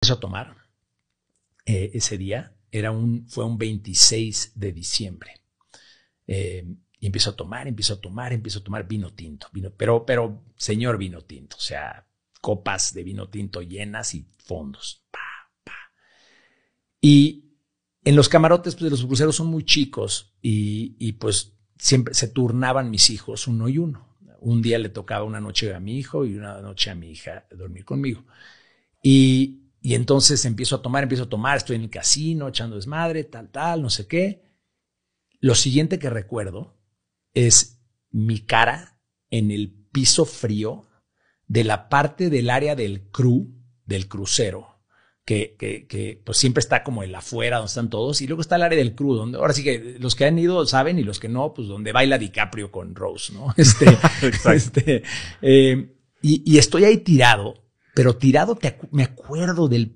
empezó a tomar eh, ese día era un, fue un 26 de diciembre. Eh, y empezó a tomar, empiezo a tomar, empiezo a tomar vino tinto, vino, pero, pero señor vino tinto, o sea, copas de vino tinto llenas y fondos. Pa, pa. Y en los camarotes pues, de los cruceros son muy chicos y, y, pues siempre se turnaban mis hijos uno y uno. Un día le tocaba una noche a mi hijo y una noche a mi hija dormir conmigo. Y y entonces empiezo a tomar, empiezo a tomar, estoy en el casino echando desmadre, tal, tal, no sé qué. Lo siguiente que recuerdo es mi cara en el piso frío de la parte del área del crew, del crucero, que, pues siempre está como el afuera donde están todos, y luego está el área del crew, donde ahora sí que los que han ido saben y los que no, pues donde baila DiCaprio con Rose, ¿no? Este, este eh, y estoy ahí tirado pero tirado me acuerdo del